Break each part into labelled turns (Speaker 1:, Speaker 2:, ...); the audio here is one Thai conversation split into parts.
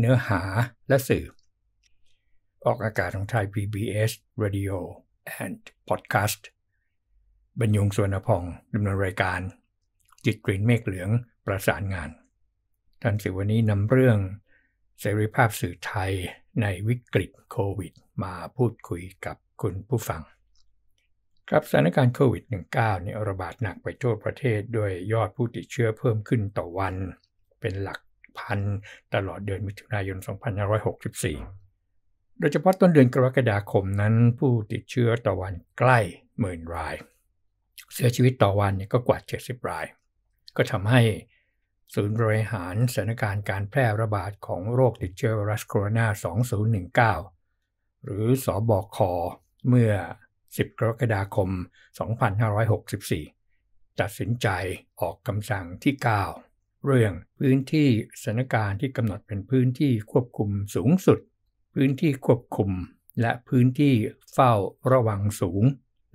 Speaker 1: เนื้อหาและสื่อ ออกอากาศของไทย PBS Radio and Podcast บรรยงสวนพองดำเนินรายการ จิตกรีนเมฆเหลืองประสานงาน ท่านสิวันนี้นำเรื่อง เสรีภาพสื่อไทยในวิกฤตโควิด มาพูดคุยกับคุณผู้ฟังครับสถานการณ์โควิด -19 เนี่ยระบาดหนักไปทั่วประเทศด้วยยอดผู้ติดเชื้อเพิ่มขึ้นต่อวันเป็นหลักพันตลอดเดือนมิถุนายน 2564 โดยเฉพาะต้นเดือนกรกฎาคมนั้นผู้ติดเชื้อต่อวันใกล้หมื่นราย เสียชีวิตต่อวันนี่ก็กว่า 70 ราย ก็ทำให้ศูนย์บริหารสถานการณ์การแพร่ระบาด ของโรคติดเชื้อไวรัสโคโรนา2019 หรือสอบอคเมื่อ 10 กรกฎาคม 2564 ตัดสินใจออกคำสั่งที่ 9เรื่องพื้นที่สถานการณ์ที่กำหนดเป็นพื้นที่ควบคุมสูงสุด พื้นที่ควบคุมและพื้นที่เฝ้าระวังสูง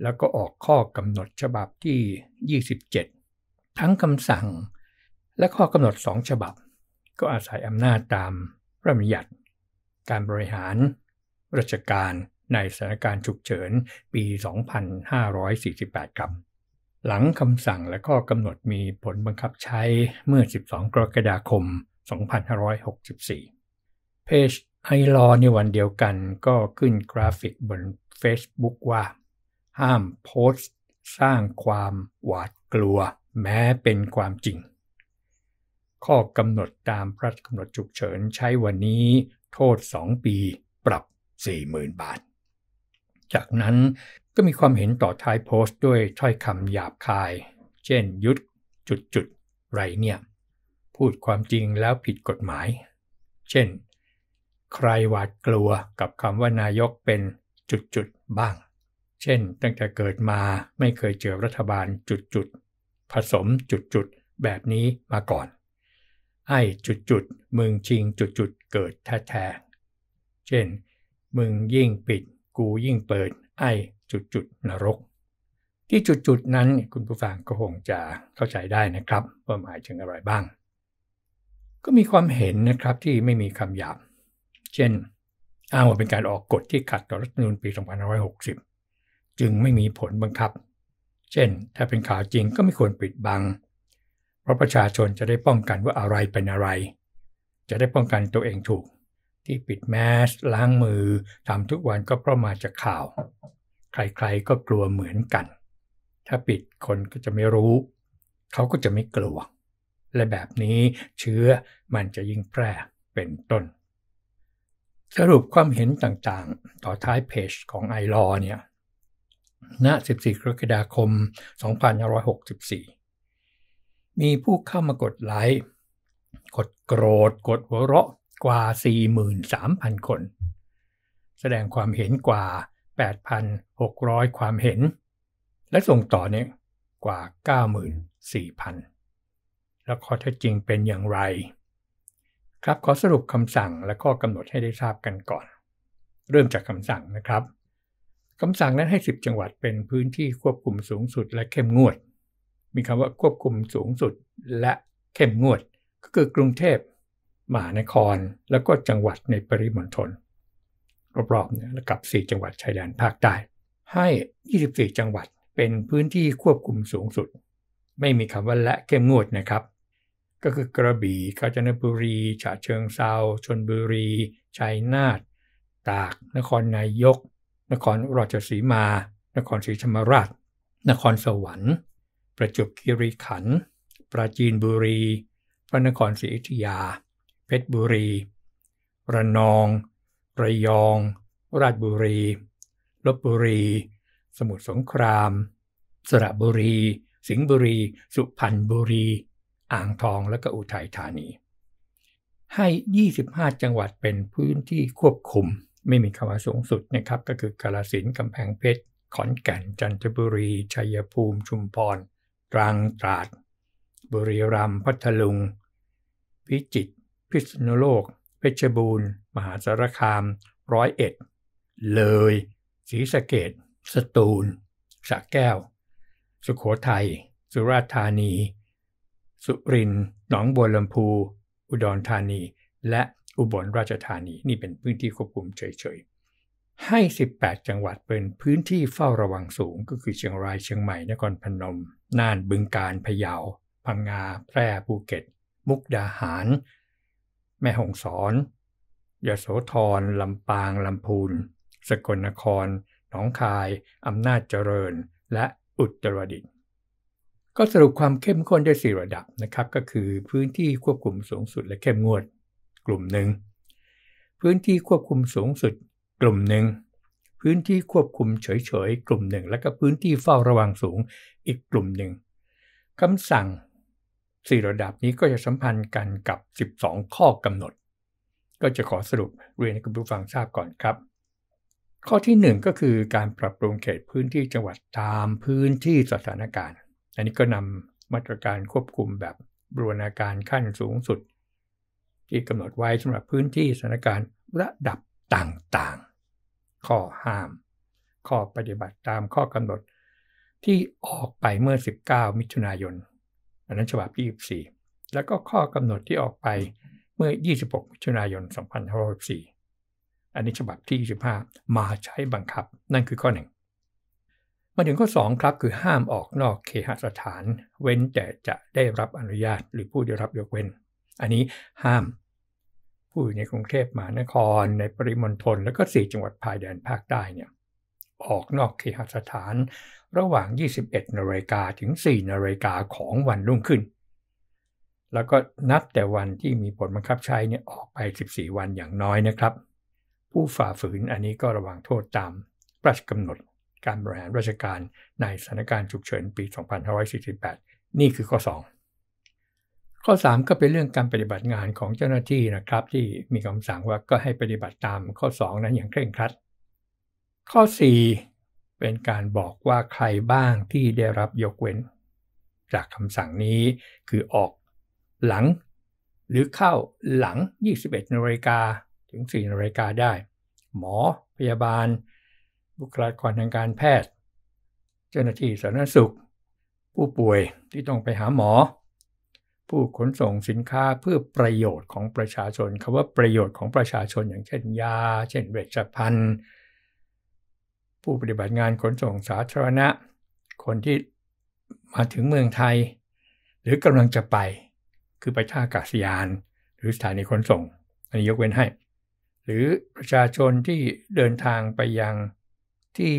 Speaker 1: แล้วก็ออกข้อกำหนดฉบับที่ 27 ทั้งคำสั่งและข้อกำหนดสองฉบับ ก็อาศัยอำนาจตามพระบิยญัติ การบริหาร ราชการในสถานการณ์ฉุกเฉินปี 2548ครับหลังคำสั่งและข้อกำหนดมีผลบังคับใช้เมื่อ 12 กรกฎาคม 2564 เพจไอรอในวันเดียวกันก็ขึ้นกราฟิกบน Facebook ว่า ห้ามโพสต์ สร้างความหวาดกลัวแม้เป็นความจริง ข้อกำหนดตามพระราชกำหนดฉุกเฉินใช้วันนี้โทษ 2 ปีปรับ 40,000 บาท จากนั้นก็มีความเห็นต่อท้ายโพสต์ด้วยถ้อยคำหยาบคาย เช่น ยุดจุดจุด ไรเนี่ย พูดความจริงแล้วผิดกฎหมาย เช่น ใครหวาดกลัวกับคำว่านายกเป็นจุดจุดบ้าง เช่น ตั้งแต่เกิดมาไม่เคยเจอรัฐบาลจุดจุด ผสมจุดจุดแบบนี้มาก่อน ไอ้จุดจุดมึงชิงจุดจุดเกิดแท้แท้เช่น มึงยิ่งปิดกูยิ่งเปิดไอ้จุดจุดนรก ที่จุดจุดนั้นคุณผู้ฟังก็คงจะเข้าใจได้นะครับว่าหมายถึงอะไรบ้าง ก็มีความเห็นนะครับที่ไม่มีคำหยาบเช่นอ้างว่าเป็นการออกกฎที่ขัดต่อรัฐธรรมนูญปี2560จึงไม่มีผลบังคับ เช่น ถ้าเป็นข่าวจริงก็ไม่ควรปิดบัง เพราะประชาชนจะได้ป้องกันว่าอะไรเป็นอะไร จะได้ป้องกันตัวเองถูก ที่ปิดแมสล้างมือทำทุกวันก็เพราะมาจากข่าวใครๆ ก็กลัวเหมือนกัน ถ้าปิดคนก็จะไม่รู้ เขาก็จะไม่กลัว และแบบนี้เชื้อมันจะยิ่งแพร่เป็นต้น สรุปความเห็นต่างๆต่อท้ายเพจของไอรอเนี่ยณ14กรกฎาคม2564 มีผู้เข้ามากดไลค์ กดโกรธ กดหัวเราะกว่า 43,000 คน แสดงความเห็นกว่า8,600 ความเห็น และส่งต่อเนี่ยกว่า94,000 แล้วข้อเท็จจริงเป็นอย่างไร ครับขอสรุปคำสั่งและข้อกำหนดให้ได้ทราบกันก่อน เริ่มจากคำสั่งนะครับคำสั่งนั้นให้ 10 จังหวัดเป็นพื้นที่ควบคุมสูงสุด และเข้มงวด มีคำว่าควบคุมสูงสุด และเข้มงวด ก็คือกรุงเทพมหานคร แล้วก็จังหวัดในปริมณฑลรอบๆเนี่ยกับ 4 จังหวัดชายแดนภาคใต้ให้ 24 จังหวัดเป็นพื้นที่ควบคุมสูงสุด ไม่มีคำว่าและเข้มงวดนะครับ ก็คือกระบี่กาญจนบุรีฉะเชิงเซาชนบุรี ชัยนาทตากนครนายก นครราชสีมา นครศรีธรรมราชนครสวรรค์ ประจวบคีรีขันธ์ปราจีนบุรี พระนครศรีอยุธยา เพชรบุรีระนองระยอง ราชบุรีลบบุรี สมุทรสงคราม สระบุรี สิงห์บุรี สุพรรณบุรี อ่างทองและก็อุทัยธานี ให้ 25 จังหวัดเป็นพื้นที่ควบคุมไม่มีคำว่าสูงสุดนะครับก็คือกาลสินกำแพงเพชร ขอนแก่นจันทบุรี ชัยภูมิชุมพรตรังตราดบุรีรัมย์พัทลุง พิจิตรพิษณุโลกเพชรบูรณ์มหาสารคามร้อยเอ็ด เลยศรีสะเกดสตูลสระแก้ว สุขโขทัยสุราษฎร์ธานี สุรินทร์หนองบัวลำพูอุดรธานี และอุบลราชธานีนี่เป็นพื้นที่ควบคุมเฉยๆ ให้ 18 จังหวัดเป็นพื้นที่เฝ้าระวังสูง ก็คือเชียงรายเชียงใหม่นครพนม น่านบึงกาฬพะเยาพังงาแพร่ภูเก็ต มุกดาหารแม่หองสอนยโสธร ลำปาง ลำพูน สกลนคร หนองคาย อำนาจเจริญ และอุตรดิตก็สรุปความเข้มข้นได้สี่ระดับนะครับ ก็คือพื้นที่ควบคุมสูงสุดและเข้มงวด กลุ่มหนึ่ง พื้นที่ควบคุมสูงสุด กลุ่มหนึ่ง พื้นที่ควบคุมเฉยๆกลุ่มหนึ่ง และก็พื้นที่เฝ้าระวังสูงอีกกลุ่มหนึ่งคำสั่ง4ระดับนี้ก็จะสัมพันธ์กันกับ 12 ข้อกำหนด ก็จะขอสรุปเรียนให้คุณผู้ฟังทราบก่อนครับ ข้อที่ 1 ก็คือการปรับปรุงเขตพื้นที่จังหวัดตามพื้นที่สถานการณ์ อันนี้ก็นำมาตรการควบคุมแบบบรูรณาการขั้นสูงสุด ที่กำหนดไว้สำหรับพื้นที่สถานการณ์ระดับต่างๆ ข้อห้าม ข้อปฏิบัติตามข้อกำหนดที่ออกไปเมื่อ 19 มิถุนายนอันนั้นฉบับที่24 แล้วก็ข้อกำหนดที่ออกไปเมื่อ 26มิถุนายน2564 อันนี้ฉบับที่ 25 มาใช้บังคับ นั่นคือข้อหนึ่งมาถึงข้อ2ครับ คือห้ามออกนอกเคหสถาน เว้นแต่จะได้รับอนุญาตหรือผู้ได้รับยกเว้น อันนี้ห้าม ผู้อยู่ในกรุงเทพมหานครในปริมณฑลและก็ 4 จังหวัดภายแดนภาคใต้เนี่ยออกนอกเคหสถานระหว่าง 21นาฬิกาถึง 4นาฬิกาของวันรุ่งขึ้น แล้วก็นับแต่วันที่มีผลบังคับใช้เนี่ยออกไป 14 วันอย่างน้อยนะครับ ผู้ฝ่าฝืน อันนี้ก็ระวังโทษตามราชกำหนดการบริหารราชการในสถานการณ์ฉุกเฉินปี 2548นี่คือข้อ 2 ข้อ 3 ก็เป็นเรื่องการปฏิบัติงานของเจ้าหน้าที่นะครับที่มีคำสั่งว่าก็ให้ปฏิบัติตามข้อ 2 นั้นอย่างเคร่งครัด ข้อ 4เป็นการบอกว่าใครบ้างที่ได้รับยกเว้นจากคำสั่งนี้คือออกหลังหรือเข้าหลัง 21นาฬิกาถึง4นาฬิกาได้ หมอ พยาบาล บุคลากรทางการแพทย์ เจ้าหน้าที่สาธารณสุข ผู้ป่วยที่ต้องไปหาหมอ ผู้ขนส่งสินค้าเพื่อประโยชน์ของประชาชนคำว่าประโยชน์ของประชาชนอย่างเช่นยา เช่น เวชภัณฑ์ผู้ปฏิบัติงานขนส่งสาธารณะ คนที่มาถึงเมืองไทย หรือกำลังจะไปคือไปท่าอากาศยาน หรือสถานีขนส่งอันนี้ยกเว้นให้ หรือประชาชนที่เดินทางไปยังที่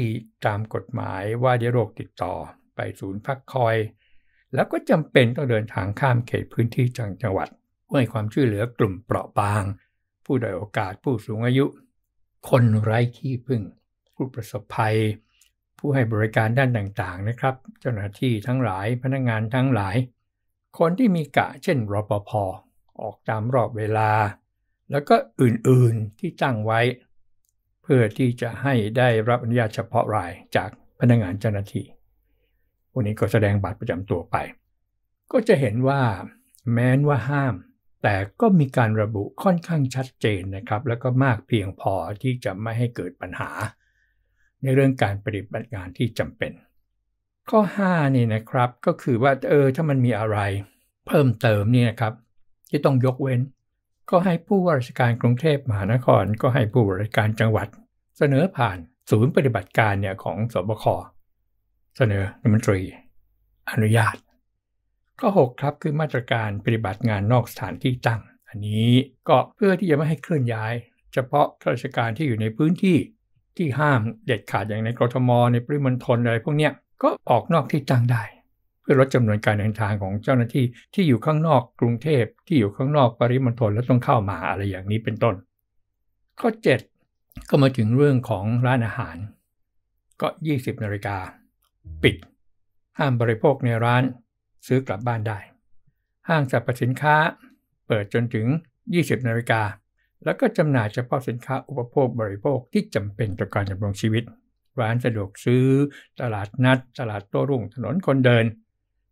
Speaker 1: ตามกฎหมายว่าด้วยโรคติดต่อไปศูนย์พักคอย แล้วก็จำเป็นต้องเดินทางข้ามเขตพื้นที่จังจังหวัดเพื่อให้ความช่วยเหลือกลุ่มเปราะบาง ผู้ด้อยโอกาสผู้สูงอายุ คนไร้ที่พึ่งผู้ประสบภัย ผู้ให้บริการด้านต่างๆนะครับ เจ้าหน้าที่ทั้งหลาย พนักงงานทั้งหลาย คนที่มีกะเช่นรปภออกตามรอบเวลา แล้วก็อื่นๆที่ตั้งไว้ เพื่อที่จะให้ได้รับอนุญาตเฉพาะรายจากพนักงงานเจ้าหน้าที่ วันนี้ก็แสดงบัตรประจำตัวไป ก็จะเห็นว่าแม้นว่าห้าม แต่ก็มีการระบุค่อนข้างชัดเจนนะครับ แล้วก็มากเพียงพอที่จะไม่ให้เกิดปัญหาในเรื่องการปฏิบัติงานที่จำเป็น ข้อ5นี่นะครับก็คือว่าเออถ้ามันมีอะไรเพิ่มเติมนี่นะครับ ที่ต้องยกเว้น ก็ให้ผู้ว่าราชการกรุงเทพมหานครก็ให้ผู้ว่าราชการจังหวัด เสนอผ่านศูนย์ปฏิบัติการเนี่ยของสบคเสนอรัฐมนตรีอนุญาตข้อ 6 ครับคือมาตรการปฏิบัติงานนอกสถานที่ตั้ง อันนี้ก็เพื่อที่จะไม่ให้เคลื่อนย้าย เฉพาะข้าราชการที่อยู่ในพื้นที่ที่ห้ามเด็ดขาดอย่างในกรทมในปริมณฑลอะไรพวกเนี้ยก็ออกนอกที่ตั้งได้เพื่อลดจำนวนการเดินทางของเจ้าหน้าที่ที่อยู่ข้างนอกกรุงเทพที่อยู่ข้างนอกปริมณฑลแล้วต้องเข้ามาอะไรอย่างนี้เป็นต้น ข้อ 7 ก็มาถึงเรื่องของร้านอาหาร ก็ 20นาฬิกาปิด ห้ามบริโภคในร้าน ซื้อกลับบ้านได้ ห้างสรรพสินค้าเปิดจนถึง 20 นาฬิกาแล้วก็จำหน่ายเฉพาะสินค้าอุปโภคบริโภคที่จำเป็นต่อการดำรงชีวิต ร้านสะดวกซื้อ ตลาดนัด ตลาดโต้รุ่งถนนคนเดิน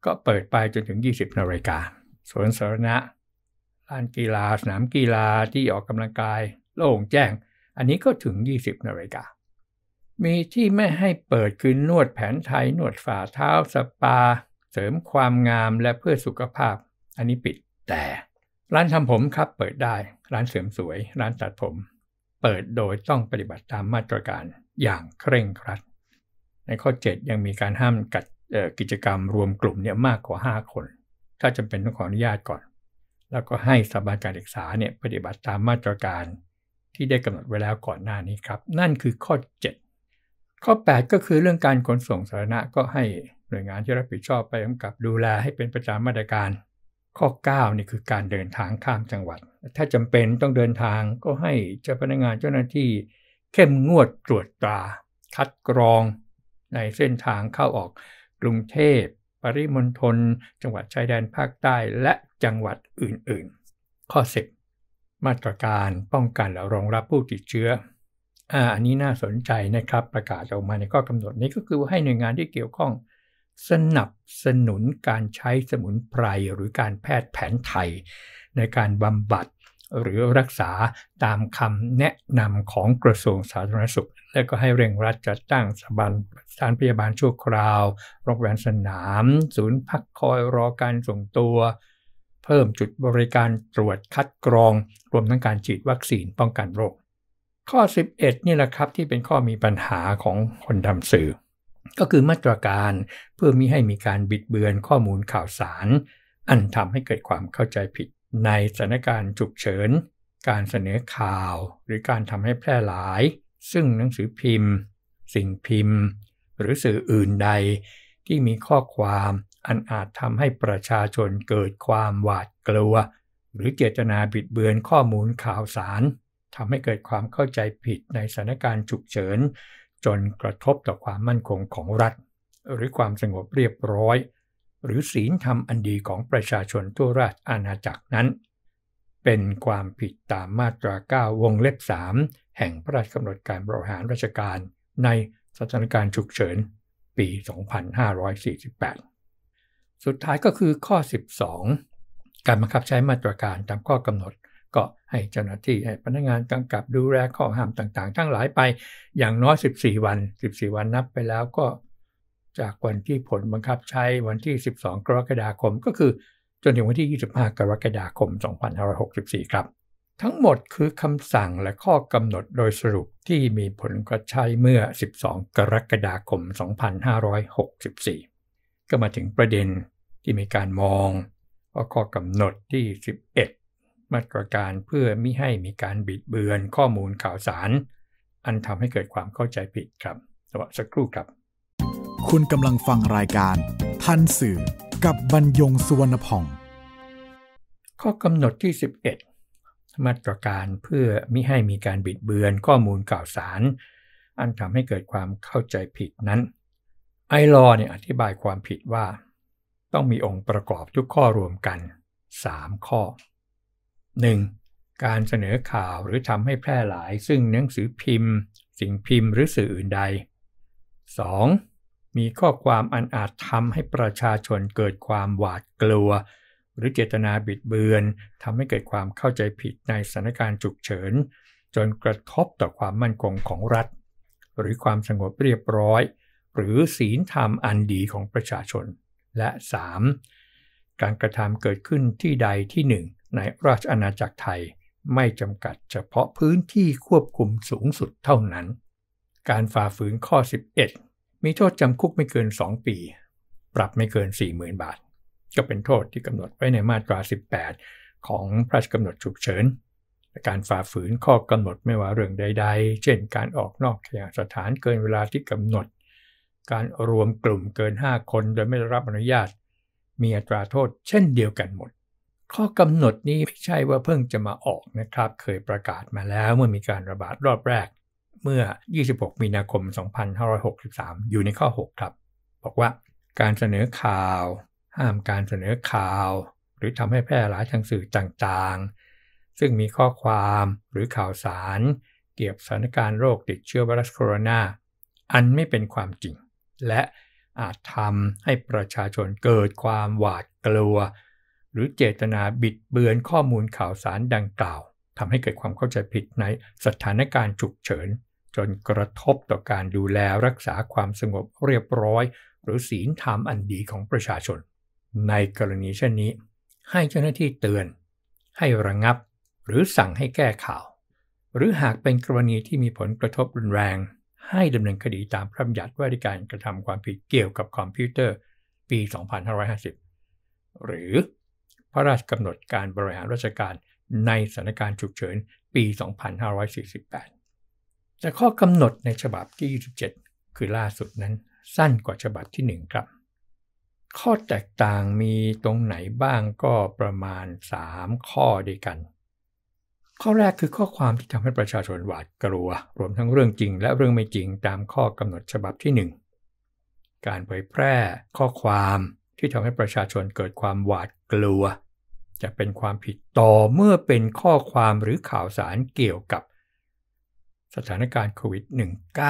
Speaker 1: ก็เปิดไปจนถึง 20นาฬิกาสวนสาธารณะลานกีฬาสนามกีฬาที่ออกกำลังกาย โล่งแจ้ง อันนี้ก็ถึง 20นาฬิกามีที่ไม่ให้เปิดคือนวดแผนไทย นวดฝ่าเท้าสปา เสริมความงามและเพื่อสุขภาพอันนี้ปิดแต่ร้านทำผมครับเปิดได้ร้านเสริมสวย ร้านตัดผม เปิดโดยต้องปฏิบัติตามมาตรการอย่างเคร่งครัดในข้อ 7 ยังมีการห้ามกัดกิจกรรมรวมกลุ่มเนี่ยมากกว่า 5 คน ถ้าจาเป็นต้องขออนุญาตก่อน แล้วก็ให้สถาบันการศึกษาเนี่ยปฏิบัติตามมาตรการที่ได้กำหนดไว้แล้วก่อนหน้านี้ครับ นั่นคือข้อ 7 ข้อ 8 ก็คือเรื่องการขนส่งสาธารณะก็ให้หน่วยงานที่รับผิดชอบไปกำกับดูแลให้เป็นประจำมาตรการข้อ9นี่คือการเดินทางข้ามจังหวัด ถ้าจำเป็นต้องเดินทางก็ให้เจ้าพนักงานเจ้าหน้าที่เข้มงวดตรวจตราคัดกรอง ในเส้นทางเข้าออกกรุงเทพ ปริมณฑลจังหวัดชายแดนภาคใต้และจังหวัดอื่นๆ ข้อ 10 มาตรการป้องกันและรองรับผู้ติดเชื้ออันนี้น่าสนใจนะครับ ประกาศออกมาในข้อกำหนดนี้ก็คือให้หน่วยงานที่เกี่ยวข้องสนับสนุนการใช้สมุนไพรหรือการแพทย์แผนไทย ในการบำบัดหรือรักษาตามคำแนะนำของกระทรวงสาธารณสุข และก็ให้เร่งรัดจัดตั้งสถาบันสถานพยาบาลชั่วคราว โรงพยาบาลสนาม ศูนย์พักคอยรอการส่งตัว เพิ่มจุดบริการตรวจคัดกรอง รวมทั้งการฉีดวัคซีนป้องกันโรค ข้อ 11 นี่แหละครับที่เป็นข้อมีปัญหาของคนทำสื่อก็คือมาตรการเพื่อมิให้มีการบิดเบือนข้อมูลข่าวสาร อันทำให้เกิดความเข้าใจผิดในสถานการณ์ฉุกเฉินการเสนอข่าวหรือการทำให้แพร่หลาย ซึ่งหนังสือพิมพ์ สิ่งพิมพ์ หรือสื่ออื่นใด ที่มีข้อความอันอาจทำให้ประชาชนเกิดความหวาดกลัว หรือเจตนาบิดเบือนข้อมูลข่าวสารทำให้เกิดความเข้าใจผิดในสถานการณ์ฉุกเฉินจนกระทบต่อความมั่นคงของรัฐ หรือความสงบเรียบร้อย หรือศีลธรรมอันดีของประชาชนทั่วราชอาณาจักรนั้น เป็นความผิดตามมาตรา 9 วงเล็บ 3 แห่งพระราชกำหนดการบริหารราชการในสถานการณ์ฉุกเฉินปี 2548 สุดท้ายก็คือข้อ 12 การบังคับใช้มาตรการตามข้อกำหนดก็ให้เจ้าหน้าที่ให้พนักงานกำกับ ดูแลข้อห้ามต่าง ๆ ทั้งหลายไป อย่างน้อย14 วัน 14 วันนับไปแล้วก็ จากวันที่ผลบังคับใช้วันที่ 12 กรกฎาคม ก็คือ จนถึงวันที่ 25 กรกฎาคม 2564 ครับ ทั้งหมดคือคำสั่งและข้อกำหนดโดยสรุปที่มีผลกระชัยเมื่อ 12กรกฎาคม2564ก็มาถึงประเด็นที่มีการมองว่าข้อกำหนดที่ 11มาตรการเพื่อมิให้มีการบิดเบือนข้อมูลข่าวสาร อันทำให้เกิดความเข้าใจผิดครับสวัสสักครู่ครับ คุณกำลังฟังรายการทันสื่อ กับบรรยงสุวรรณพองข้อกำหนดที่ 11มาตรการเพื่อมิให้มีการบิดเบือนข้อมูลข่าวสาร อันทำให้เกิดความเข้าใจผิดนั้น ไอรอเนี่ยอธิบายความผิดว่า ต้องมีองค์ประกอบทุกข้อรวมกัน 3 ข้อ 1. การเสนอข่าวหรือทำให้แพร่หลาย ซึ่งหนังสือพิมพ์ สิ่งพิมพ์หรือสื่ออื่นใด 2. มีข้อความอันอาจทำให้ประชาชนเกิดความหวาดกลัว หรือเจตนาบิดเบือนทำให้เกิดความเข้าใจผิดในสถานการณ์ฉุกเฉินจนกระทบต่อความมั่นคงของรัฐ หรือความสงบเรียบร้อย หรือศีลธรรมอันดีของประชาชน และ 3. การกระทำเกิดขึ้นที่ใดที่หนึ่งในราชอาณาจักรไทยไม่จำกัดเฉพาะพื้นที่ควบคุมสูงสุดเท่านั้น การฝ่าฝืนข้อ 11 มีโทษจำคุกไม่เกิน 2 ปี ปรับไม่เกิน 40,000 บาท ก็เป็นโทษที่กำหนดไว้ในมาตรา 18 ของพระราชกำหนดฉุกเฉินการฝ่าฝืนข้อกำหนดไม่ว่าเรื่องใดๆ เช่นการออกนอกเขหสถานเกินเวลาที่กำหนด การรวมกลุ่มเกิน 5 คนโดยไม่ได้รับอนุญาต มีอัตราโทษเช่นเดียวกันหมดข้อกำหนดนี้ไม่ใช่ว่าเพิ่งจะมาออกนะครับ เคยประกาศมาแล้วเมื่อมีการระบาดรอบแรก เมื่อ 26มีนาคม 2563 อยู่ในข้อ 6 ครับ บอกว่าการเสนอข่าว ห้ามการเสนอข่าว หรือทำให้แพร่หลายทางสื่อต่างๆ ซึ่งมีข้อความหรือข่าวสาร เกี่ยวกับสถานการณ์โรคติดเชื้อไวรัสโคโรนา อันไม่เป็นความจริง และอาจทำให้ประชาชนเกิดความหวาดกลัวหรือเจตนาบิดเบือนข้อมูลข่าวสารดังกล่าวทำให้เกิดความเข้าใจผิดในสถานการณ์ฉุกเฉินจนกระทบต่อการดูแลรักษาความสงบเรียบร้อย หรือศีลธรรมอันดีของประชาชน ในกรณีเช่นนี้ ให้เจ้าหน้าที่เตือน ให้ระงงับ หรือสั่งให้แก้ข่าว หรือหากเป็นกรณีที่มีผลกระทบรุนแรง ให้ดำเนินคดีตามพระบัญญัติว่าด้วยการกระทำความผิดเกี่ยวกับคอมพิวเตอร์ ปี2550หรือพระราชกำหนดการบริหารราชการในสถานการณ์ฉุกเฉินปี 2548แต่ข้อกำหนดในฉบับที่27คือล่าสุดนั้นสั้นกว่าฉบับที่1ครับข้อแตกต่างมีตรงไหนบ้างก็ประมาณ 3 ข้อด้วยกัน ข้อแรกคือข้อความที่ทำให้ประชาชนหวาดกลัว รวมทั้งเรื่องจริง และเรื่องไม่จริงตามข้อกำหนดฉบับที่ 1 การเผยแพร่ข้อความที่ทำให้ประชาชนเกิดความหวาดกลัวจะเป็นความผิดต่อเมื่อเป็นข้อความหรือข่าวสารเกี่ยวกับสถานการณ์โควิด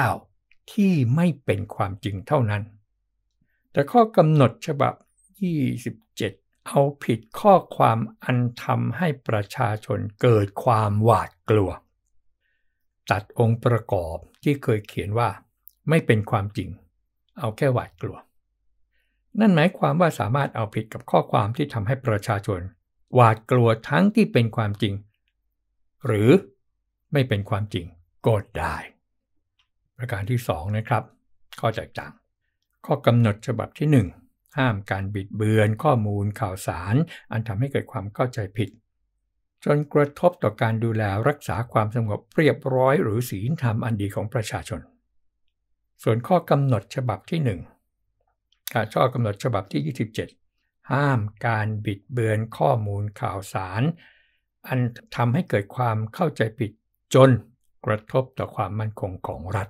Speaker 1: -19 ที่ไม่เป็นความจริงเท่านั้น แต่ข้อกำหนดฉบับ 27 เอาผิดข้อความอันทำให้ประชาชนเกิดความหวาดกลัวตัดองค์ประกอบที่เคยเขียนว่า ไม่เป็นความจริง เอาแค่หวาดกลัว นั่นหมายความว่าสามารถเอาผิดกับข้อความที่ทำให้ประชาชนหวาดกลัวทั้งที่เป็นความจริง หรือไม่เป็นความจริงก็ได้ ประการที่ 2 นะครับ ข้อจักจังข้อกำหนดฉบับที่ 1 ห้ามการบิดเบือนข้อมูลข่าวสาร อันทำให้เกิดความเข้าใจผิด จนกระทบต่อการดูแลรักษาความสงบเรียบร้อยหรือศีลธรรมอันดีของประชาชน ส่วนข้อกำหนดฉบับที่1การข้อกำหนดฉบับที่ 27ห้ามการบิดเบือนข้อมูลข่าวสาร อันทำให้เกิดความเข้าใจผิดจนกระทบต่อความมั่นคงของรัฐ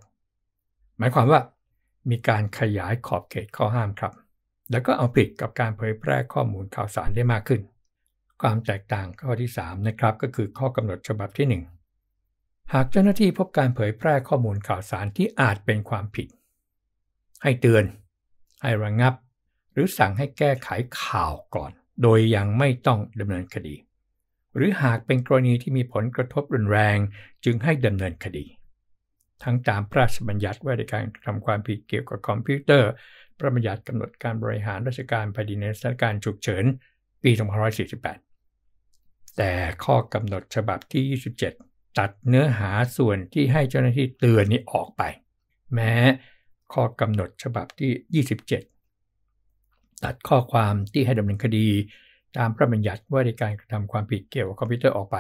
Speaker 1: หมายความว่า มีการขยายขอบเขตข้อห้ามครับ แล้วก็เอาผิดกับการเผยแพร่ข้อมูลข่าวสารได้มากขึ้น ความแตกต่างข้อที่ 3 นะครับ ก็คือข้อกำหนดฉบับที่ 1 หากเจ้าหน้าที่พบการเผยแพร่ข้อมูลข่าวสารที่อาจเป็นความผิด ให้เตือน ให้ระงงับหรือสั่งให้แก้ไขข่าวก่อนโดยยังไม่ต้องดำเนินคดี หรือหากเป็นกรณีที่มีผลกระทบรุนแรงจึงให้ดำเนินคดี ทั้งตามพระราชบัญญัติว่าด้วยการทำความผิดเกี่ยวกับคอมพิวเตอร์พระบัญญัติกำหนดการบริหารราชการแผ่นดินในสถานการณ์ฉุกเฉินปี2548 แต่ข้อกำหนดฉบับที่ 27 ตัดเนื้อหาส่วนที่ให้เจ้าหน้าที่เตือนนี้ออกไป แม้ข้อกำหนดฉบับที่ 27ตัดข้อความที่ให้ดำเนินคดี ตามพระบัญญัติว่าในการกระทำความผิดเกี่ยวกับคอมพิวเตอร์ออกไป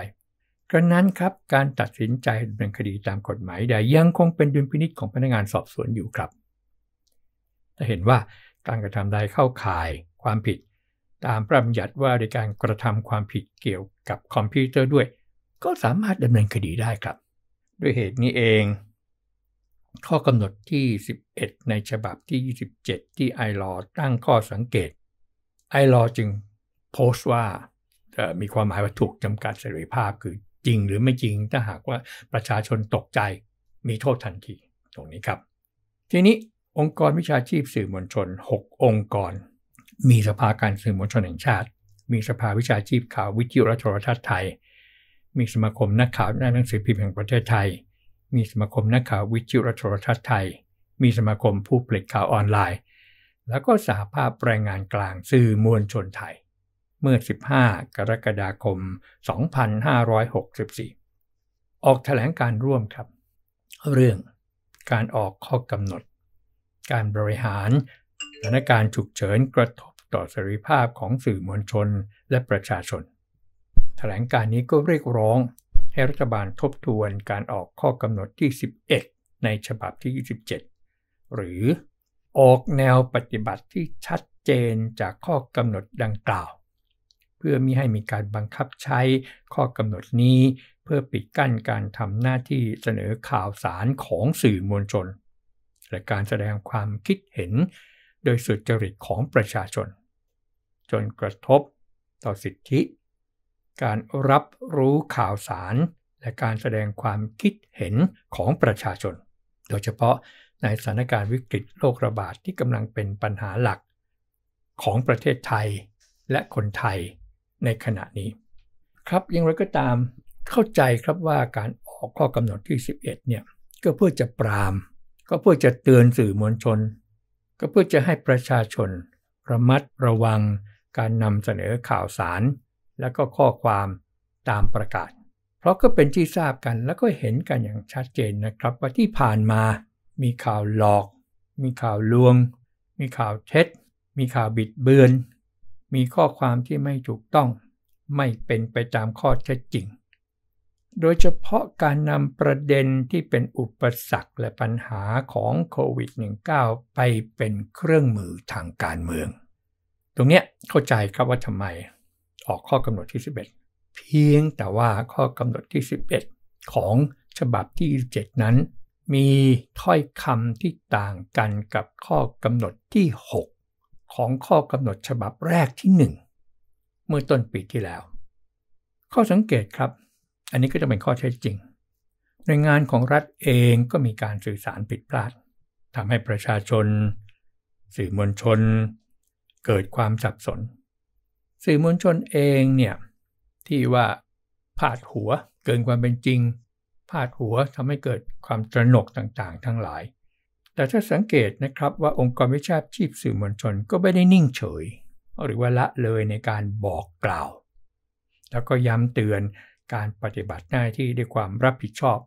Speaker 1: กระนั้นครับการตัดสินใจดำเนินคดีตามกฎหมายใดยังคงเป็นดุลพินิจของพนักงานสอบสวนอยู่ครับ จะเห็นว่าการกระทำใดเข้าข่าย ความผิด ตามพระบัญญัติว่าในการกระทำความผิดเกี่ยวกับคอมพิวเตอร์ด้วย ก็สามารถดำเนินคดีได้ครับ ด้วยเหตุนี้เองข้อกำหนดที่ 11 ในฉบับที่ 27 ที่ไอรอตั้งข้อสังเกตไอรอจึงโพสต์ว่ามีความหมายว่าถูกจำกัดเสรีภาพคือจริงหรือไม่จริงถ้าหากว่าประชาชนตกใจมีโทษทันทีตรงนี้ครับ ทีนี้องค์กรวิชาชีพสื่อมวลชน 6 องค์กร มีสภาการสื่อมวลชนแห่งชาติ มีสภาวิชาชีพข่าววิทยุและโทรทัศน์ไทย มีสมาคมนักข่าวหน้าหนังสือพิมพ์แห่งประเทศไทยมีสมาคมนักข่าววิจิรโทรทัศน์ไทย มีสมาคมผู้ผลิตข่าวออนไลน์ แล้วก็สาภาพแรงงานกลางสื่อมวลชนไทย เมื่อ 15 กรกฎาคม 2564 ออกแถลงการร่วมครับ เรื่อง การออกข้อกำหนด การบริหารสถานการณ์ฉุกเฉินกระทบต่อเสรีภาพของสื่อมวลชนและประชาชนถแถลงการนี้ก็เรียกร้องให้รัฐบาลทบทวนการออกข้อกำหนดที่ 11 ในฉบับที่ 27 หรือออกแนวปฏิบัติที่ชัดเจนจากข้อกำหนดดังกล่าว เพื่อมิให้มีการบังคับใช้ข้อกำหนดนี้เพื่อปิดกั้นการทำหน้าที่เสนอข่าวสารของสื่อมวลชน และการแสดงความคิดเห็นโดยสุจริตของประชาชน จนกระทบต่อสิทธิการรับรู้ข่าวสาร และการแสดงความคิดเห็นของประชาชน โดยเฉพาะในสถานการณ์วิกฤตโรคระบาดทที่กำลังเป็นปัญหาหลักของประเทศไทยและคนไทยในขณะนี้ ครับยังไรก็ตามเข้าใจครับว่าการออกข้อกำหนดที่ 11เนี่ยก็เพื่อจะปราม ก็เพื่อจะเตือนสื่อมวลชน ก็เพื่อจะให้ประชาชนระมัดระวัง การนำเสนอข่าวสารแล้วก็ข้อความตามประกาศ เพราะก็เป็นที่ทราบกันแล้วก็เห็นกันอย่างชัดเจนนะครับว่าที่ผ่านมา มีข่าวหลอก มีข่าวลวง มีข่าวเท็จ มีข่าวบิดเบือน มีข้อความที่ไม่ถูกต้อง ไม่เป็นไปตามข้อเท็จจริง โดยเฉพาะการนำประเด็นที่เป็นอุปสรรคและปัญหาของโควิด -19 ไปเป็นเครื่องมือทางการเมือง ตรงเนี้ยเข้าใจครับว่าทำไมออกข้อกำหนดที่ 11 เพียงแต่ว่าข้อกำหนดที่ 11 ของฉบับที่27นั้น มีถ้อยคำที่ต่างกันกับข้อกำหนดที่ 6 ของข้อกำหนดฉบับแรกที่ 1 เมื่อต้นปีที่แล้ว ข้อสังเกตครับ อันนี้ก็จะเป็นข้อเท็จจริง ในงานของรัฐเองก็มีการสื่อสารผิดพลาดทำให้ประชาชน สื่อมวลชน เกิดความสับสนสื่อมวลชนเองเนี่ยที่ว่าพาดหัวเกินความเป็นจริงพาดหัวทำให้เกิดความตระหนกต่างๆ ทั้งหลาย แต่ถ้าสังเกตนะครับว่าองค์กรวิชาชีพสื่อมวลชนก็ไม่ได้นิ่งเฉย หรือว่าละเลยในการบอกกล่าว แล้วก็ย้ำเตือนการปฏิบัติหน้าที่ด้วยความรับผิดชอบ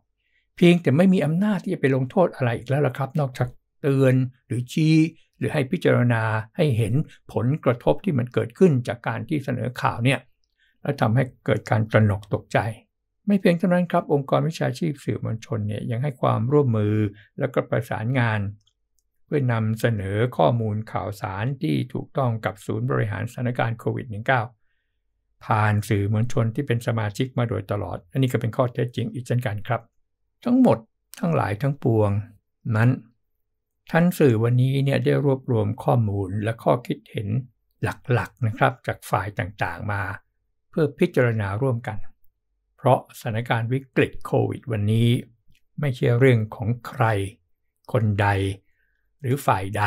Speaker 1: เพียงแต่ไม่มีอำนาจที่จะไปลงโทษอะไรอีกแล้วละครับ นอกจากเตือนหรือชี้หรือให้พิจารณาให้เห็นผลกระทบที่มันเกิดขึ้นจากการที่เสนอข่าวเนี่ยและทำให้เกิดการตระหนกตกใจ ไม่เพียงเท่านั้นครับ องค์กรวิชาชีพสื่อมวลชนเนี่ยยังให้ความร่วมมือและก็ประสานงาน เพื่อนำเสนอข้อมูลข่าวสารที่ถูกต้องกับศูนย์บริหารสถานการณ์โควิด -19 ผ่านสื่อมวลชนที่เป็นสมาชิกมาโดยตลอด อันนี้ก็เป็นข้อเท็จจริงอีกเช่นกันครับ ทั้งหมดทั้งหลายทั้งปวงนั้นท่านสื่อวันนี้เนี่ยได้รวบรวมข้อมูลและข้อคิดเห็นหลักๆนะครับ จากฝ่ายต่างๆมา เพื่อพิจารณาร่วมกัน เพราะสถานการณ์วิกฤตโควิด วันนี้ ไม่ใช่เรื่องของใคร คนใด หรือฝ่ายใด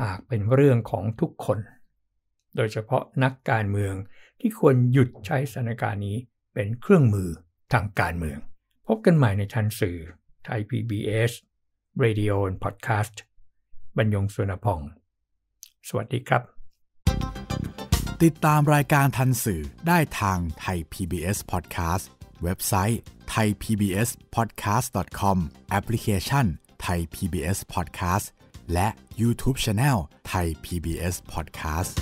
Speaker 1: หากเป็นเรื่องของทุกคน โดยเฉพาะนักการเมืองที่ควรหยุดใช้สถานการณ์นี้เป็นเครื่องมือทางการเมือง พบกันใหม่ในทันสื่อไทย PBS Radio and Podcast บรรยงสุนพอง สวัสดีครับ ติดตามรายการทันสื่อได้ทางไทย PBS Podcast เว็บไซต์ thaipbspodcast.com แอปพลิเคชัน Thai PBS Podcast และ YouTube Channel Thai PBS Podcast